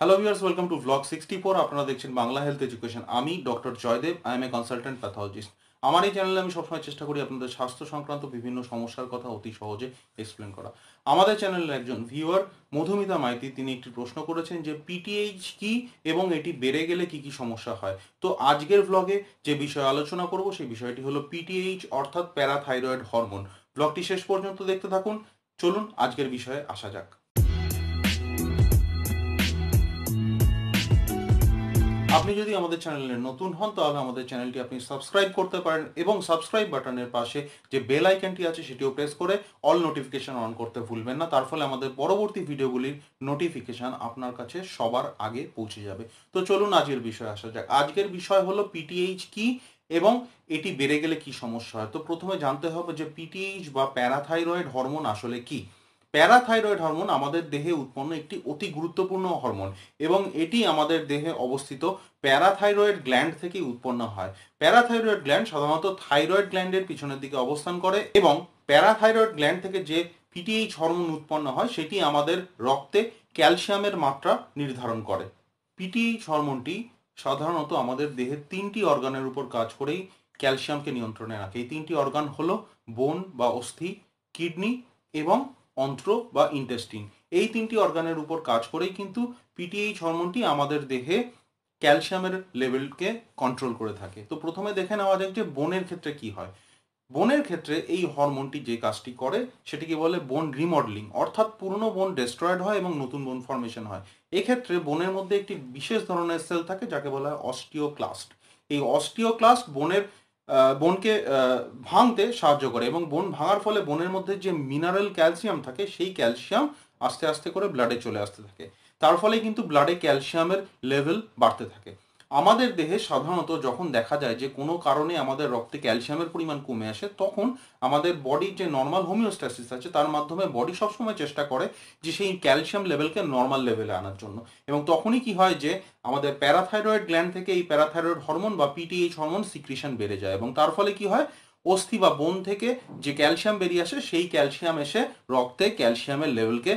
hello viewers welcome to blog sixty four আপনারা দেখছেন Bangla health education আমি doctor Joydev I am a consultant pathologist আমার এই চ্যানেলে আমি সবসময় চেষ্টা করি আপনাদের স্বাস্থ্য সংক্রান্ত বিভিন্ন সমস্যার কথা অতি সহজে এক্সপ্লেন করা আমাদের চ্যানেলের একজন ভিউয়ার মধুমিতা মাইতি তিনি একটি প্রশ্ন করেছেন যে পিটিএইচ কি এবং এটি বেড়ে গেলে কি কি সমস্যা হয় তো আজকের ব্লগে যে বিষয়ে আলোচনা করব সেই বিষয়টি হলো পিটিএইচ অর্থাৎ প্যারাথাইরয়েড হরমোন ব্লগটি শেষ পর্যন্ত দেখতে থাকুন চলুন আজকের বিষয়ে আসা যাক আপনি যদি আমাদের চ্যানেলে নতুন হন তাহলে আমাদের চ্যানেলটি আপনি সাবস্ক্রাইব করতে পারেন এবং সাবস্ক্রাইব বাটনের পাশে যে বেল আইকনটি আছে সেটিও প্রেস করে অল নোটিফিকেশন অন করতে ভুলবেন না তার ফলে আমাদের পরবর্তী ভিডিওগুলির নোটিফিকেশন আপনার কাছে সবার আগে পৌঁছে যাবে তো চলুন আজকের বিষয় আসা যাক আজকের বিষয় হলো পিটিএইচ কি এবং এটি বেড়ে গেলে কি সমস্যা হয় তো প্রথমে জানতে হবে যে পিটিএইচ বা প্যারাথাইরয়েড হরমোন আসলে কি প্যারাথাইরয়েড হরমোন আমাদের দেহে উৎপন্ন একটি অতি গুরুত্বপূর্ণ হরমোন এবং এটি আমাদের দেহে অবস্থিত প্যারাথাইরয়েড গ্ল্যান্ড থেকে উৎপন্ন হয় প্যারাথাইরয়েড গ্ল্যান্ড সাধারণত থাইরয়েড গ্ল্যান্ডের পিছনের দিকে অবস্থান করে এবং প্যারাথাইরয়েড গ্ল্যান্ড থেকে যে পিটিএইচ হরমোন উৎপন্ন হয় সেটি আমাদের রক্তে ক্যালসিয়ামের মাত্রা নির্ধারণ করে পিটিএইচ হরমোনটি সাধারণত আমাদের দেহের তিনটি অর্গানের উপর কাজ করেই ক্যালসিয়ামকে নিয়ন্ত্রণে রাখে এই তিনটি অর্গান হলো বোন বা অস্থি কিডনি এবং অন্ত্র বা ইন্টেস্টিন এই তিনটি অর্গানের উপর কাজ করেই কিন্তু পিটিএইচ হরমোনটি আমাদের দেহে ক্যালসিয়ামের লেভেলকে কন্ট্রোল করে থাকে তো প্রথমে দেখে নেওয়া যাক যে বোনের ক্ষেত্রে কি হয় বোনের ক্ষেত্রে এই হরমোনটি যে কাজটি করে সেটিকে বলে বোন রিমডেলিং অর্থাৎ পুরনো বোন ডেস্ট্রয়েড হয় এবং নতুন বোন ফর্মেশন হয় এক্ষেত্রে বোনের মধ্যে একটি বিশেষ ধরনের সেল থাকে যাকে বলা হয় অস্টিওক্লাস্ট এই অস্টিওক্লাস্ট বোনের বনকে ভাঙতে সাহায্য করে এবং বোন ভাঙার ফলে বোনের মধ্যে যে মিনারেল ক্যালসিয়াম থাকে সেই ক্যালসিয়াম আস্তে আস্তে করে ব্লাডে চলে আসতে থাকে তার ফলে কিন্তু ব্লাডে ক্যালসিয়ামের লেভেল বাড়তে থাকে আমাদের দেহে সাধারণত যখন দেখা যায় যে কোনো কারণে আমাদের রক্তে ক্যালসিয়ামের পরিমাণ কমে আসে তখন আমাদের বডির যে নর্মাল হোমিওস্ট্যাসিস আছে তার মাধ্যমে বডি সবসময় চেষ্টা করে যে সেই ক্যালসিয়াম লেভেলকে নর্মাল লেভেলে আনার জন্য এবং তখনই কি হয় যে আমাদের প্যারাথাইরয়েড গ্ল্যান্ড থেকে এই প্যারাথাইরয়েড হরমোন বা পিটিএইচ হরমোন সিক্রিশন বেড়ে যায় এবং তার ফলে কি হয় অস্থি বা বোন থেকে যে ক্যালসিয়াম বেরিয়ে আসে সেই ক্যালসিয়াম এসে রক্তে ক্যালসিয়ামের লেভেলকে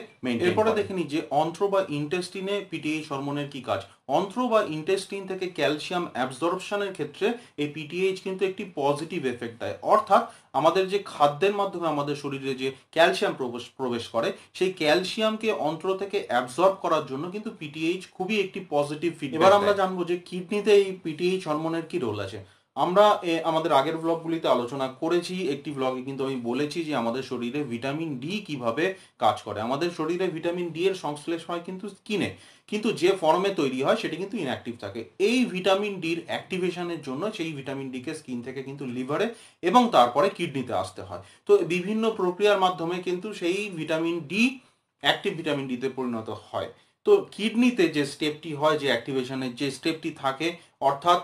এরপরে দেখে যে অন্ত্র বা ইন্টেস্টিনে পিটিএইচ হরমোনের কি কাজ অন্ত্র বা ইন্টেস্টিন থেকে ক্যালসিয়াম অ্যাবজর্পশনের ক্ষেত্রে এই পিটিএইচ কিন্তু একটি পজিটিভ এফেক্ট দেয় অর্থাৎ আমাদের যে খাদ্যের মাধ্যমে আমাদের শরীরে যে ক্যালসিয়াম প্রবেশ প্রবেশ করে সেই ক্যালসিয়ামকে অন্ত্র থেকে অ্যাবজর্ব করার জন্য কিন্তু পিটিএইচ খুবই একটি পজিটিভ ফিড এবার আমরা জানবো যে কিডনিতে এই পিটিএইচ হরমোনের কি রোল আছে আমরা আমাদের আগের ব্লগগুলিতে আলোচনা করেছি একটি ব্লগে কিন্তু আমি বলেছি যে আমাদের শরীরে ভিটামিন ডি কিভাবে কাজ করে আমাদের শরীরে ভিটামিন ডি এর সংশ্লেষ হয় কিন্তু স্কিনে কিন্তু যে ফর্মে তৈরি হয় সেটা কিন্তু ইনঅ্যাক্টিভ থাকে এই ভিটামিন ডির অ্যাক্টিভেশনের জন্য সেই ভিটামিন ডিকে স্কিন থেকে কিন্তু লিভারে এবং তারপরে কিডনিতে আসতে হয় তো বিভিন্ন প্রক্রিয়ার মাধ্যমে কিন্তু সেই ভিটামিন ডি অ্যাক্টিভ ভিটামিন ডিতে পরিণত হয় তো কিডনিতে যে স্টেপটি হয় যে অ্যাক্টিভেশনের যে স্টেপটি থাকে অর্থাৎ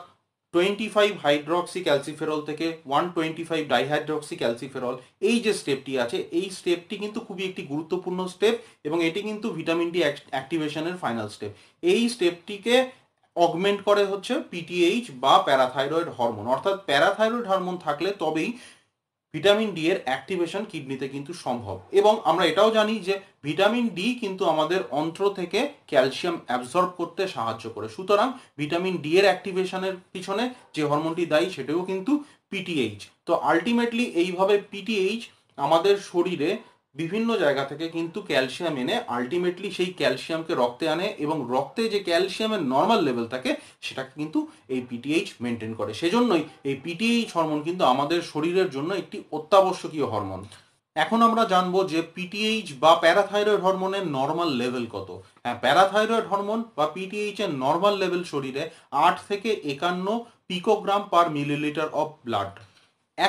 টোয়েন্টি ফাইভ হাইড্রক্সি ক্যালসিফেরল থেকে one twenty five dihydroxy calciferol এই যে স্টেপটি আছে এই স্টেপটি কিন্তু খুবই একটি গুরুত্বপূর্ণ স্টেপ এবং এটি কিন্তু ভিটামিন ডি অ্যাক্টিভেশনের ফাইনাল স্টেপ এই স্টেপটিকে অগমেন্ট করে হচ্ছে পিটিএইচ বা প্যারাথাইরয়েড হরমোন অর্থাৎ প্যারাথাইরয়েড হরমোন থাকলে তবেই ভিটামিন ডি এর অ্যাক্টিভেশন কিডনিতে কিন্তু সম্ভব এবং আমরা এটাও জানি যে ভিটামিন ডি কিন্তু আমাদের অন্ত্র থেকে ক্যালসিয়াম অ্যাবজর্ব করতে সাহায্য করে সুতরাং ভিটামিন ডি এর অ্যাক্টিভেশনের পিছনে যে হরমোনটি দায়ী সেটাও কিন্তু পিটিএইচ তো আলটিমেটলি এইভাবে পিটিএইচ আমাদের শরীরে বিভিন্ন জায়গা থেকে কিন্তু ক্যালসিয়াম এনে আলটিমেটলি সেই ক্যালসিয়ামকে রক্তে আনে এবং রক্তে যে ক্যালসিয়ামের নর্মাল লেভেল থাকে সেটাকে কিন্তু এই পিটিএইচ মেনটেন করে সেজন্যই এই পিটিএইচ হরমোন কিন্তু আমাদের শরীরের জন্য একটি অত্যাবশ্যকীয় হরমোন এখন আমরা জানবো যে পিটিএইচ বা প্যারাথাইরয়েড হরমোনের নর্মাল লেভেল কত হ্যাঁ প্যারাথাইরয়েড হরমোন বা পিটিএইচ এর নর্মাল লেভেল শরীরে আট থেকে একান্ন picogram per millilitre of blood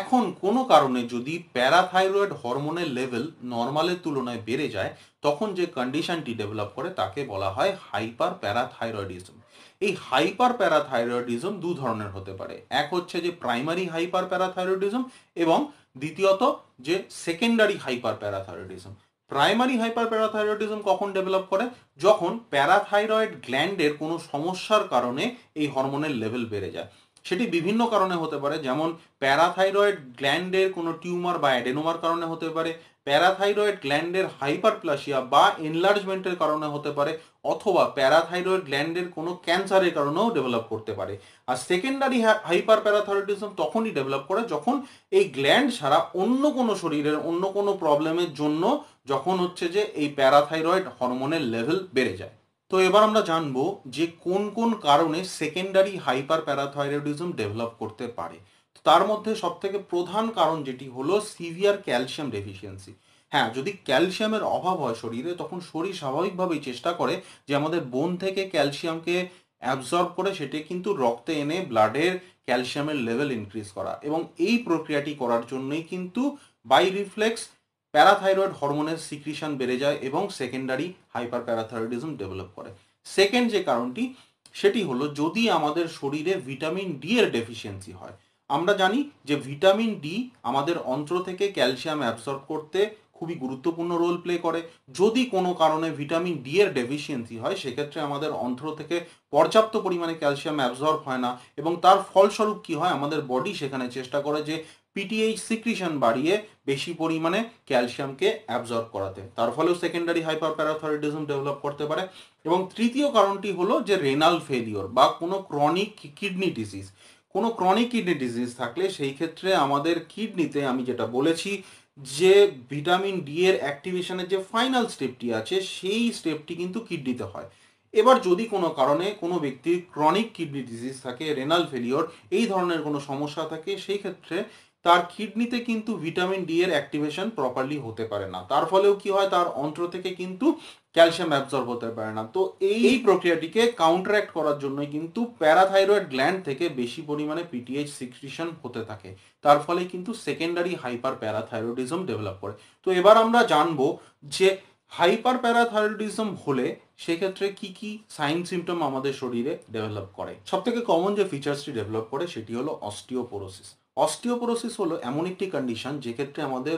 এখন কোনো কারণে যদি প্যারাথাইরয়েড হরমোনের লেভেল নর্মালের তুলনায় বেড়ে যায় তখন যে কন্ডিশনটি ডেভেলপ করে তাকে বলা হয় হাইপার প্যারাথাইরয়েডিজম এই হাইপার প্যারাথাইরয়েডিজম দু ধরনের হতে পারে এক হচ্ছে যে প্রাইমারি হাইপার প্যারাথাইরয়েডিজম এবং দ্বিতীয়ত যে secondary hyperparathyroidism primary hyperparathyroidism কখন ডেভেলপ করে যখন প্যারাথাইরয়েড গ্ল্যান্ডের কোনো সমস্যার কারণে এই হরমোনের লেভেল বেড়ে যায় সেটি বিভিন্ন কারণে হতে পারে যেমন প্যারাথাইরয়েড গ্ল্যান্ডের কোনো টিউমার বা অ্যাডেনোমার কারণে হতে পারে প্যারাথাইরয়েড গ্ল্যান্ডের হাইপারপ্লাসিয়া বা এনলার্জমেন্টের কারণে হতে পারে অথবা প্যারাথাইরয়েড গ্ল্যান্ডের কোনো ক্যান্সারের কারণেও ডেভেলপ করতে পারে আর সেকেন্ডারি হাইপার প্যারাথাইরয়েডিজম তখনই ডেভেলপ করে যখন এই গ্ল্যান্ড ছাড়া অন্য কোনো শরীরের অন্য কোনো প্রবলেমের জন্য যখন হচ্ছে যে এই প্যারাথাইরয়েড হরমোনের লেভেল বেড়ে যায় তো এবার আমরা জানব যে কোন কোন কারণে সেকেন্ডারি হাইপার প্যারাথাইরয়েডিজম ডেভেলপ করতে পারে তার মধ্যে সব থেকে প্রধান কারণ যেটি হলো সিভিয়ার ক্যালসিয়াম ডেফিসিয়েন্সি হ্যাঁ যদি ক্যালসিয়ামের অভাব হয় শরীরে তখন শরীর স্বাভাবিকভাবেই চেষ্টা করে যে আমাদের বোন থেকে ক্যালসিয়ামকে অ্যাবজর্ব করে সেটি কিন্তু রক্তে এনে ব্লাডের ক্যালসিয়ামের লেভেল ইনক্রিজ করা এবং এই প্রক্রিয়াটি করার জন্যই কিন্তু বাই রিফ্লেক্স প্যারাথাইরয়েড হরমোনের সিক্রিশন বেড়ে যায় এবং সেকেন্ডারি হাইপার প্যারাথাইরয়েডিজম ডেভেলপ করে সেকেন্ড যে কারণটি সেটি হলো যদি আমাদের শরীরে ভিটামিন ডি এর ডেফিসিয়েন্সি হয় আমরা জানি যে ভিটামিন ডি আমাদের অন্ত্র থেকে ক্যালসিয়াম অ্যাবসর্ব করতে খুবই গুরুত্বপূর্ণ রোল প্লে করে যদি কোনো কারণে ভিটামিন ডি এর ডেফিসিয়েন্সি হয় সেক্ষেত্রে আমাদের অন্ত্র থেকে পর্যাপ্ত পরিমাণে ক্যালসিয়াম অ্যাবসর্ব হয় না এবং তার ফলস্বরূপ কি হয় আমাদের বডি সেখানে চেষ্টা করে যে পিটিএইচ সিক্রিশন বাড়িয়ে বেশি পরিমাণে ক্যালসিয়ামকে অ্যাবজর্ব করাতে তার ফলেও সেকেন্ডারি হাইপার প্যারাথরিটিজম ডেভেলপ করতে পারে এবং তৃতীয় কারণটি হলো যে রেনাল ফেলিওর বা কোনো ক্রনিক কিডনি ডিজিজ কোনো ক্রনিক কিডনি ডিজিজ থাকলে সেই ক্ষেত্রে আমাদের কিডনিতে আমি যেটা বলেছি যে ভিটামিন ডি এর অ্যাক্টিভেশনের যে ফাইনাল স্টেপটি আছে সেই স্টেপটি কিন্তু কিডনিতে হয় এবার যদি কোনো কারণে কোনো ব্যক্তির ক্রনিক কিডনি ডিজিজ থাকে রেনাল ফেলিওর এই ধরনের কোনো সমস্যা থাকে সেই ক্ষেত্রে তার কিডনিতে কিন্তু ভিটামিন ডি এর অ্যাক্টিভেশন প্রপারলি হতে পারে না তার ফলেও কি হয় তার অন্ত্র থেকে কিন্তু ক্যালসিয়াম অ্যাবজর্ব হতে পারে না তো এই প্রক্রিয়াটিকে কাউন্টারঅ্যাক্ট করার জন্য কিন্তু প্যারাথাইরয়েড গ্ল্যান্ড থেকে বেশি পরিমাণে পিটিএইচ সিক্রিশন হতে থাকে তার ফলে কিন্তু সেকেন্ডারি হাইপার প্যারাথাইরয়েডিজম ডেভেলপ করে তো এবার আমরা জানবো যে হাইপার প্যারাথাইরয়েডিজম হলে সেক্ষেত্রে কি কি সাইন সিমটম আমাদের শরীরে ডেভেলপ করে সবথেকে কমন যে ফিচার্সটি ডেভেলপ করে সেটি হলো অস্টিওপোরোসিস অস্টিওপোরোসিস হলো এমন একটি কন্ডিশন যেক্ষেত্রে আমাদের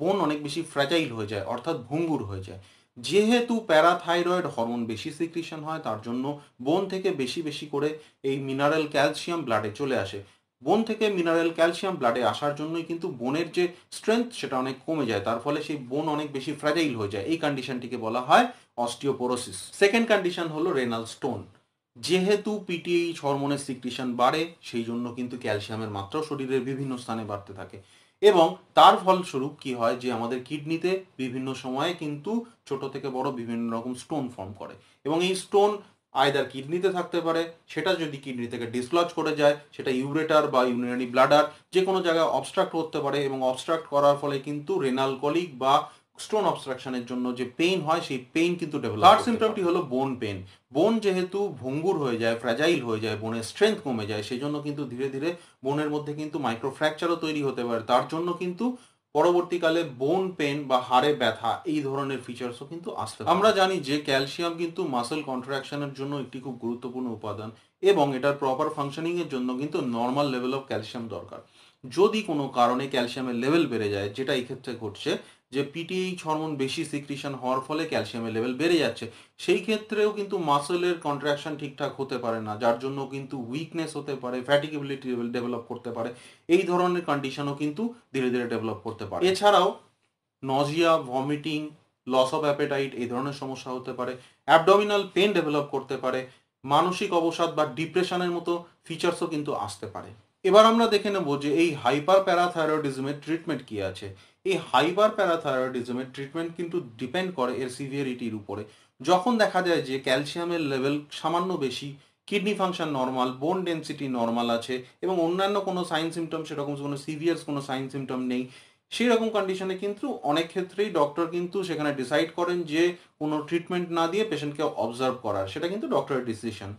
বোন অনেক বেশি ফ্র্যাজাইল হয়ে যায় অর্থাৎ ভঙ্গুর হয়ে যায় যেহেতু প্যারাথাইরয়েড হরমোন বেশি সিক্রিশন হয় তার জন্য বোন থেকে বেশি বেশি করে এই মিনারেল ক্যালসিয়াম ব্লাডে চলে আসে বোন থেকে মিনারেল ক্যালসিয়াম ব্লাডে আসার জন্যই কিন্তু বোনের যে স্ট্রেংথ সেটা অনেক কমে যায় তার ফলে সেই বোন অনেক বেশি ফ্র্যাজাইল হয়ে যায় এই কন্ডিশনটিকে বলা হয় অস্টিওপোরোসিস সেকেন্ড কন্ডিশন হলো রেনাল স্টোন যেহেতু পিটিএইচ e হরমোনের সিক্রিশন বাড়ে সেই জন্য কিন্তু ক্যালসিয়ামের মাত্রাও শরীরের বিভিন্ন স্থানে বাড়তে থাকে এবং তার ফলস্বরূপ কি হয় যে আমাদের কিডনিতে বিভিন্ন সময়ে কিন্তু ছোট থেকে বড় বিভিন্ন রকম স্টোন ফর্ম করে এবং এই স্টোন আয়দার কিডনিতে থাকতে পারে সেটা যদি কিডনি থেকে ডিসলজ করে যায় সেটা ইউরেটার বা ইউনিয়ানি ব্লাডার যে কোনো জায়গায় অবস্ট্রাক্ট করতে পারে এবং অবস্ট্রাক্ট করার ফলে কিন্তু রেনাল কলিক বা স্টোন অবস্ট্রাকশনের জন্য যে পেইন হয় সেই পেইন কিন্তু ডেভেলপ থার্ড সিম্পটমটি হলো বোন পেন বোন যেহেতু ভঙ্গুর হয়ে যায় ফ্র্যাজাইল হয়ে যায় বোনের স্ট্রেংথ কমে যায় সেই জন্য কিন্তু ধীরে ধীরে বোনের মধ্যে কিন্তু মাইক্রো ফ্র্যাকচারও তৈরি হতে পারে তার জন্য কিন্তু পরবর্তীকালে বোন পেন বা হাড়ে ব্যথা এই ধরনের ফিচার্সও কিন্তু আসতে আমরা জানি যে ক্যালসিয়াম কিন্তু মাসেল কন্ট্রাকশনের জন্য একটি খুব গুরুত্বপূর্ণ উপাদান এবং এটার প্রপার ফাংশনিং এর জন্য কিন্তু নর্মাল লেভেল অফ ক্যালসিয়াম দরকার যদি কোনো কারণে ক্যালসিয়ামের লেভেল বেড়ে যায় যেটা এই ক্ষেত্রে ঘটছে যে পিটিএইচ হরমোন বেশি সিক্রিশন হওয়ার ফলে ক্যালসিয়ামের লেভেল বেড়ে যাচ্ছে সেই ক্ষেত্রেও কিন্তু মাসেলের কন্ট্রাকশন ঠিকঠাক হতে পারে না যার জন্য কিন্তু উইকনেস হতে পারে ফ্যাটিকেবিলিটি লেভেল ডেভেলপ করতে পারে এই ধরনের কন্ডিশনও কিন্তু ধীরে ধীরে ডেভেলপ করতে পারে এছাড়াও nausea vomiting loss of appetite এই ধরনের সমস্যা হতে পারে অ্যাবডমিনাল পেন ডেভেলপ করতে পারে মানসিক অবসাদ বা ডিপ্রেশনের মতো ফিচার্সও কিন্তু আসতে পারে এবার আমরা দেখে নেব যে এই হাইপার প্যারাথাইরয়েডিজমের ট্রিটমেন্ট কি আছে এই হাইপার প্যারাথাইরয়েডিজমের ট্রিটমেন্ট কিন্তু ডিপেন্ড করে এর সিভিয়ারিটির উপরে যখন দেখা যায় যে ক্যালসিয়ামের লেভেল সামান্য বেশি kidney function normal bone density normal আছে এবং অন্যান্য কোনো সাইন সিমটম সেরকম কোনো সিভিয়ার্স কোনো সাইন সিমটম নেই সেই রকম কন্ডিশনে কিন্তু অনেক ক্ষেত্রেই ডক্টর কিন্তু সেখানে ডিসাইড করেন যে কোনো ট্রিটমেন্ট না দিয়ে পেশেন্টকে অবজার্ভ করার সেটা কিন্তু ডক্টরের ডিসিশন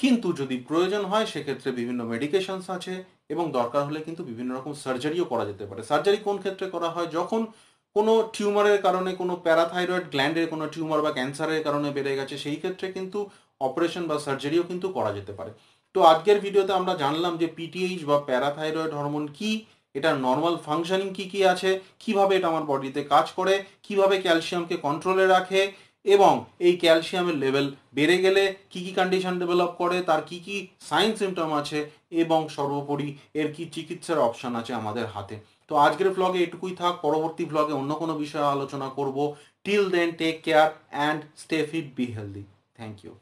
কিন্তু যদি প্রয়োজন হয় সেক্ষেত্রে বিভিন্ন মেডিকেশনস আছে এবং দরকার হলে কিন্তু বিভিন্ন রকম সার্জারিও করা যেতে পারে সার্জারি কোন ক্ষেত্রে করা হয় যখন কোনো টিউমারের কারণে কোনো প্যারাথাইরয়েড গ্ল্যান্ডের কোনো টিউমার বা ক্যান্সারের কারণে বেড়ে গেছে সেই ক্ষেত্রে কিন্তু অপারেশন বা সার্জারিও কিন্তু করা যেতে পারে তো আজকের ভিডিওতে আমরা জানলাম যে পিটিএইচ বা প্যারাথাইরয়েড হরমোন কি এটার নর্মাল ফাংশনিং কি কি আছে কিভাবে এটা আমার বডিতে কাজ করে কিভাবে ক্যালসিয়ামকে কন্ট্রোলে রাখে এবং এই ক্যালসিয়ামের লেভেল বেড়ে গেলে কি কি কন্ডিশন ডেভেলপ করে তার কি কি সাইন সিমটম আছে এবং সর্বোপরি এর কি চিকিৎসার অপশান আছে আমাদের হাতে তো আজকের ব্লগে এটুকুই থাক পরবর্তী ব্লগে অন্য কোনো বিষয়ে আলোচনা করব till then take care and stay fit be healthy thank you